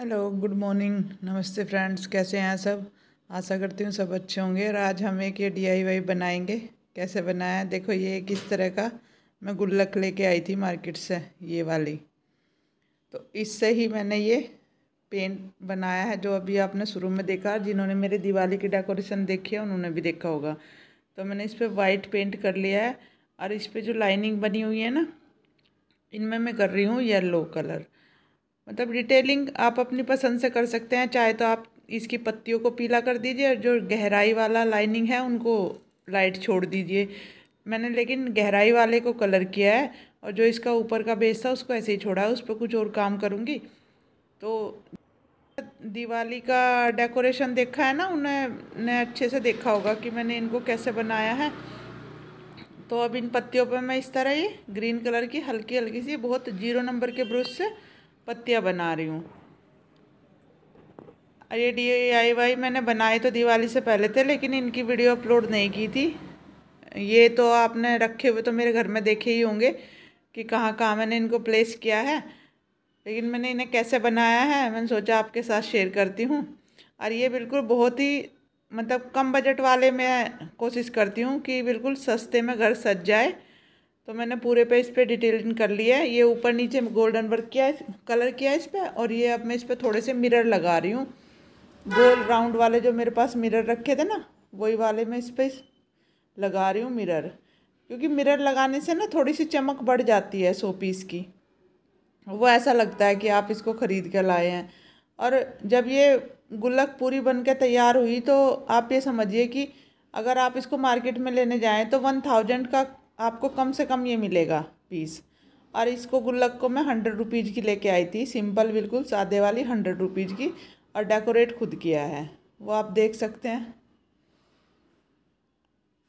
hello good morning नमस्ते friends कैसे हैं सब आशा करती हूँ सब अच्छे होंगे और आज हम एक ये डीआईवाई बनाएंगे कैसे बनाया देखो ये किस तरह का मैं गुल्लक लेके आई थी मार्केट से ये वाली तो इससे ही मैंने ये पेंट बनाया है जो अभी आपने शुरू में देखा जिन्होंने मेरे दिवाली की डेकोरेशन देखी है उन्होंने भी देखा होगा तो मैंने इस पर वाइट पेंट कर लिया है और इस पर जो लाइनिंग बनी हुई है ना इनमें मैं कर रही हूँ येलो कलर मतलब डिटेलिंग आप अपनी पसंद से कर सकते हैं चाहे तो आप इसकी पत्तियों को पीला कर दीजिए और जो गहराई वाला लाइनिंग है उनको लाइट छोड़ दीजिए मैंने लेकिन गहराई वाले को कलर किया है और जो इसका ऊपर का बेस था उसको ऐसे ही छोड़ा है उस पर कुछ और काम करूँगी तो दिवाली का डेकोरेशन देखा है ना उन्होंने अच्छे से देखा होगा कि मैंने इनको कैसे बनाया है तो अब इन पत्तियों पर मैं इस तरह ये ग्रीन कलर की हल्की हल्की सी बहुत जीरो नंबर के ब्रश से पत्तियाँ बना रही हूँ ये डी आई वाई मैंने बनाए तो दिवाली से पहले थे लेकिन इनकी वीडियो अपलोड नहीं की थी ये तो आपने रखे हुए तो मेरे घर में देखे ही होंगे कि कहाँ कहाँ मैंने इनको प्लेस किया है लेकिन मैंने इन्हें कैसे बनाया है मैंने सोचा आपके साथ शेयर करती हूँ और ये बिल्कुल बहुत ही मतलब कम बजट वाले में कोशिश करती हूँ कि बिल्कुल सस्ते में घर सज जाए तो मैंने पूरे पे इस पर डिटेलिंग कर लिया है ये ऊपर नीचे गोल्डन वर्क किया है कलर किया है इस पर और ये अब मैं इस पर थोड़े से मिरर लगा रही हूँ गोल राउंड वाले जो मेरे पास मिरर रखे थे ना वही वाले मैं इस पर लगा रही हूँ मिरर क्योंकि मिरर लगाने से ना थोड़ी सी चमक बढ़ जाती है सो पीस की वो ऐसा लगता है कि आप इसको ख़रीद कर लाए हैं और जब ये गुल्लक पूरी बन के तैयार हुई तो आप ये समझिए कि अगर आप इसको मार्केट में लेने जाएं तो वन थाउजेंड का आपको कम से कम ये मिलेगा पीस और इसको गुल्लक को मैं हंड्रेड रुपीज़ की लेके आई थी सिंपल बिल्कुल सादे वाली हंड्रेड रुपीज़ की और डेकोरेट खुद किया है वो आप देख सकते हैं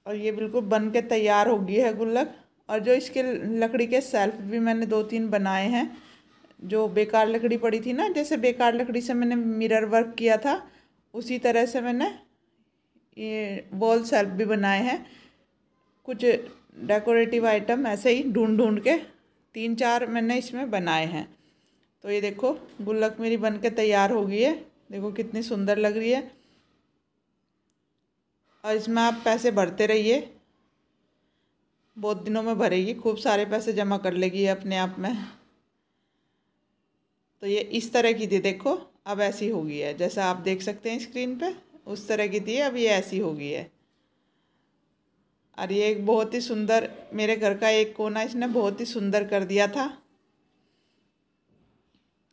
और ये बिल्कुल बन के तैयार हो गई है गुल्लक और जो इसके लकड़ी के सेल्फ भी मैंने दो तीन बनाए हैं जो बेकार लकड़ी पड़ी थी ना जैसे बेकार लकड़ी से मैंने मिरर वर्क किया था उसी तरह से मैंने ये वॉल सेल्फ भी बनाए हैं कुछ डेकोरेटिव आइटम ऐसे ही ढूंढ ढूंढ के तीन चार मैंने इसमें बनाए हैं तो ये देखो गुल्लक मेरी बन के तैयार हो गई है देखो कितनी सुंदर लग रही है और इसमें आप पैसे भरते रहिए बहुत दिनों में भरेगी खूब सारे पैसे जमा कर लेगी अपने आप में तो ये इस तरह की थी देखो अब ऐसी हो गई है जैसा आप देख सकते हैं स्क्रीन पे उस तरह की थी अब ये ऐसी हो गई है और ये एक बहुत ही सुंदर मेरे घर का एक कोना इसने बहुत ही सुंदर कर दिया था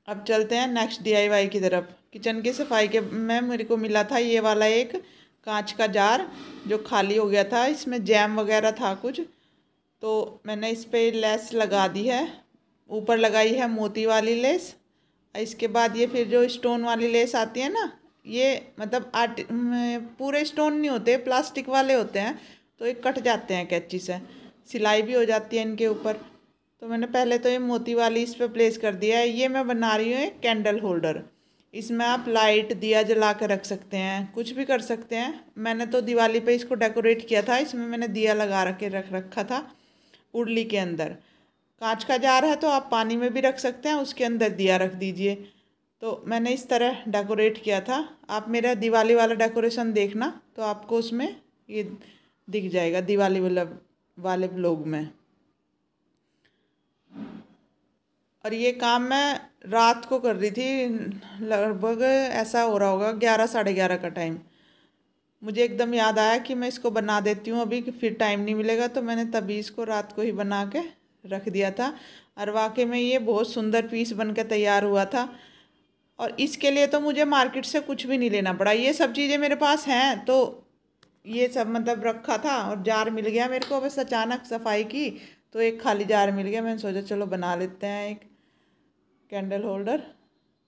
अब चलते हैं नेक्स्ट डीआईवाई की तरफ किचन की सफाई के में मेरे को मिला था ये वाला एक कांच का जार जो खाली हो गया था इसमें जैम वगैरह था कुछ तो मैंने इस पर लेस लगा दी है ऊपर लगाई है मोती वाली लेस इसके बाद ये फिर जो स्टोन वाली लेस आती है ना ये मतलब आर्ट पूरे स्टोन नहीं होते प्लास्टिक वाले होते हैं तो ये कट जाते हैं कैची से सिलाई भी हो जाती है इनके ऊपर तो मैंने पहले तो ये मोती वाली इस पर प्लेस कर दिया है ये मैं बना रही हूँ एक कैंडल होल्डर इसमें आप लाइट दिया जला कर रख सकते हैं कुछ भी कर सकते हैं मैंने तो दिवाली पे इसको डेकोरेट किया था इसमें मैंने दिया लगा के रख रखा था उड़ली के अंदर कांच का जार है तो आप पानी में भी रख सकते हैं उसके अंदर दिया रख दीजिए तो मैंने इस तरह डेकोरेट किया था आप मेरा दिवाली वाला डेकोरेशन देखना तो आपको उसमें ये दिख जाएगा दिवाली वाला वाले ब्लॉग में और ये काम मैं रात को कर रही थी लगभग ऐसा हो रहा होगा ग्यारह साढ़े ग्यारह का टाइम मुझे एकदम याद आया कि मैं इसको बना देती हूँ अभी फिर टाइम नहीं मिलेगा तो मैंने तभी इसको रात को ही बना के रख दिया था और वाकई में ये बहुत सुंदर पीस बन के तैयार हुआ था और इसके लिए तो मुझे मार्केट से कुछ भी नहीं लेना पड़ा ये सब चीज़ें मेरे पास हैं तो ये सब मतलब रखा था और जार मिल गया मेरे को बस अचानक सफाई की तो एक खाली जार मिल गया मैंने सोचा चलो बना लेते हैं एक कैंडल होल्डर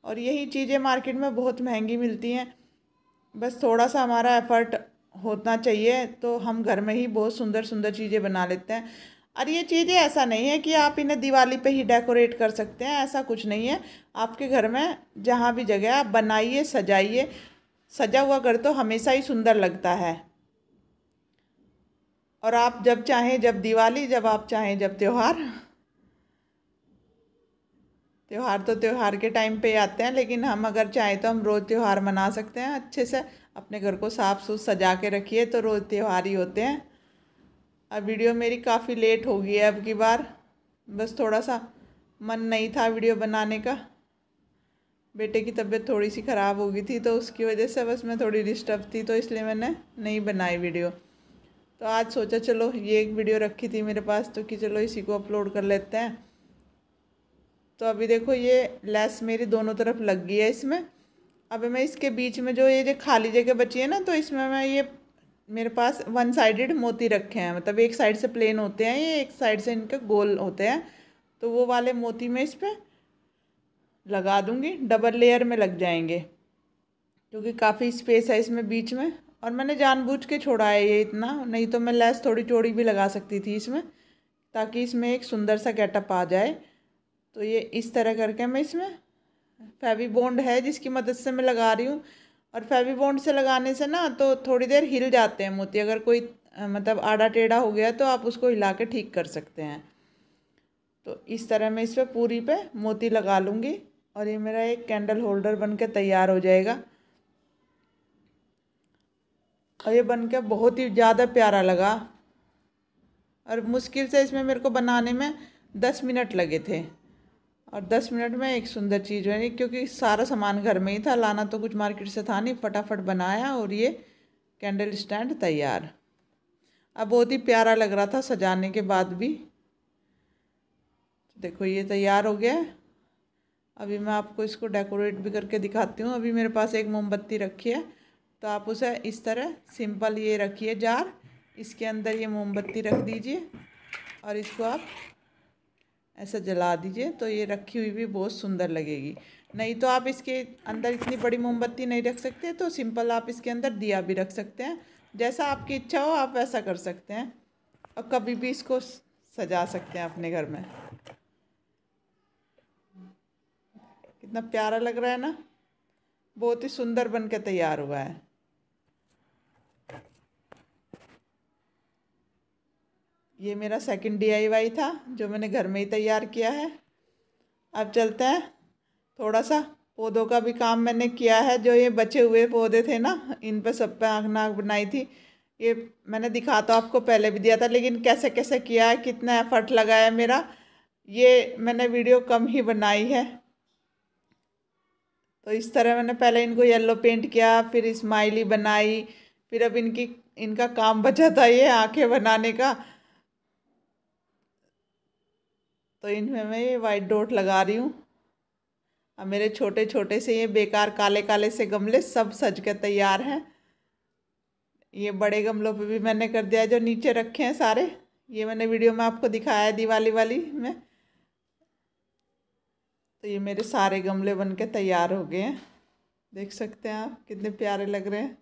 और यही चीज़ें मार्केट में बहुत महंगी मिलती हैं बस थोड़ा सा हमारा एफर्ट होना चाहिए तो हम घर में ही बहुत सुंदर सुंदर चीज़ें बना लेते हैं और ये चीज़ें ऐसा नहीं है कि आप इन्हें दिवाली पे ही डेकोरेट कर सकते हैं ऐसा कुछ नहीं है आपके घर में जहाँ भी जगह आप बनाइए सजाइए सजा हुआ घर तो हमेशा ही सुंदर लगता है और आप जब चाहें जब दिवाली जब आप चाहें जब त्यौहार त्यौहार तो त्यौहार के टाइम पे आते हैं लेकिन हम अगर चाहें तो हम रोज़ त्यौहार मना सकते हैं अच्छे से अपने घर को साफ सुथ सजा के रखिए तो रोज़ त्यौहार ही होते हैं अब वीडियो मेरी काफ़ी लेट हो गई है अब की बार बस थोड़ा सा मन नहीं था वीडियो बनाने का बेटे की तबीयत थोड़ी सी ख़राब हो गई थी तो उसकी वजह से बस मैं थोड़ी डिस्टर्ब थी तो इसलिए मैंने नहीं बनाई वीडियो तो आज सोचा चलो ये एक वीडियो रखी थी मेरे पास तो कि चलो इसी को अपलोड कर लेते हैं तो अभी देखो ये लेस मेरी दोनों तरफ लग गई है इसमें अभी मैं इसके बीच में जो ये जो खाली जगह बची है ना तो इसमें मैं ये मेरे पास वन साइडेड मोती रखे हैं मतलब एक साइड से प्लेन होते हैं ये एक साइड से इनके गोल होते हैं तो वो वाले मोती मैं इस पर लगा दूँगी डबल लेयर में लग जाएंगे क्योंकि काफ़ी स्पेस है इसमें बीच में और मैंने जानबूझ के छोड़ा है ये इतना नहीं तो मैं लेस थोड़ी चौड़ी भी लगा सकती थी इसमें ताकि इसमें एक सुंदर सा गेटअप आ जाए तो ये इस तरह करके मैं इसमें फेवी बॉन्ड है जिसकी मदद से मैं लगा रही हूँ और फेवी बॉन्ड से लगाने से ना तो थोड़ी देर हिल जाते हैं मोती अगर कोई मतलब आड़ा टेढ़ा हो गया तो आप उसको हिला के ठीक कर सकते हैं तो इस तरह मैं इस पर पूरी पे मोती लगा लूँगी और ये मेरा एक कैंडल होल्डर बन के तैयार हो जाएगा और ये बन के बहुत ही ज़्यादा प्यारा लगा और मुश्किल से इसमें मेरे को बनाने में दस मिनट लगे थे और दस मिनट में एक सुंदर चीज़ बनी क्योंकि सारा सामान घर में ही था लाना तो कुछ मार्केट से था नहीं फटाफट बनाया और ये कैंडल स्टैंड तैयार अब बहुत ही प्यारा लग रहा था सजाने के बाद भी देखो ये तैयार हो गया है अभी मैं आपको इसको डेकोरेट भी करके दिखाती हूँ अभी मेरे पास एक मोमबत्ती रखी है तो आप उसे इस तरह सिंपल ये रखिए जार इसके अंदर ये मोमबत्ती रख दीजिए और इसको आप ऐसा जला दीजिए तो ये रखी हुई भी बहुत सुंदर लगेगी नहीं तो आप इसके अंदर इतनी बड़ी मोमबत्ती नहीं रख सकते तो सिंपल आप इसके अंदर दिया भी रख सकते हैं जैसा आपकी इच्छा हो आप वैसा कर सकते हैं और कभी भी इसको सजा सकते हैं अपने घर में कितना प्यारा लग रहा है ना बहुत ही सुंदर बन के तैयार हुआ है ये मेरा सेकंड डीआईवाई था जो मैंने घर में ही तैयार किया है अब चलते हैं थोड़ा सा पौधों का भी काम मैंने किया है जो ये बचे हुए पौधे थे ना इन पर सब पे आँख नाक बनाई थी ये मैंने दिखा तो आपको पहले भी दिया था लेकिन कैसे कैसे किया है कितना एफर्ट लगाया है मेरा ये मैंने वीडियो कम ही बनाई है तो इस तरह मैंने पहले इनको येलो पेंट किया फिर स्माइली बनाई फिर अब इनकी इनका काम बचा था ये आँखें बनाने का तो इनमें मैं ये वाइट डॉट लगा रही हूँ अब मेरे छोटे छोटे से ये बेकार काले काले से गमले सब सज के तैयार हैं ये बड़े गमलों पे भी मैंने कर दिया जो नीचे रखे हैं सारे ये मैंने वीडियो में आपको दिखाया है दिवाली वाली में तो ये मेरे सारे गमले बन के तैयार हो गए हैं देख सकते हैं आप कितने प्यारे लग रहे हैं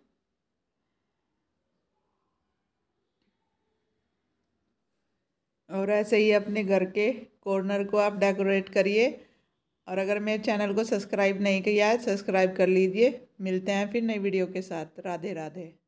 और ऐसे ही अपने घर के कॉर्नर को आप डेकोरेट करिए और अगर मेरे चैनल को सब्सक्राइब नहीं किया है सब्सक्राइब कर लीजिए मिलते हैं फिर नई वीडियो के साथ राधे राधे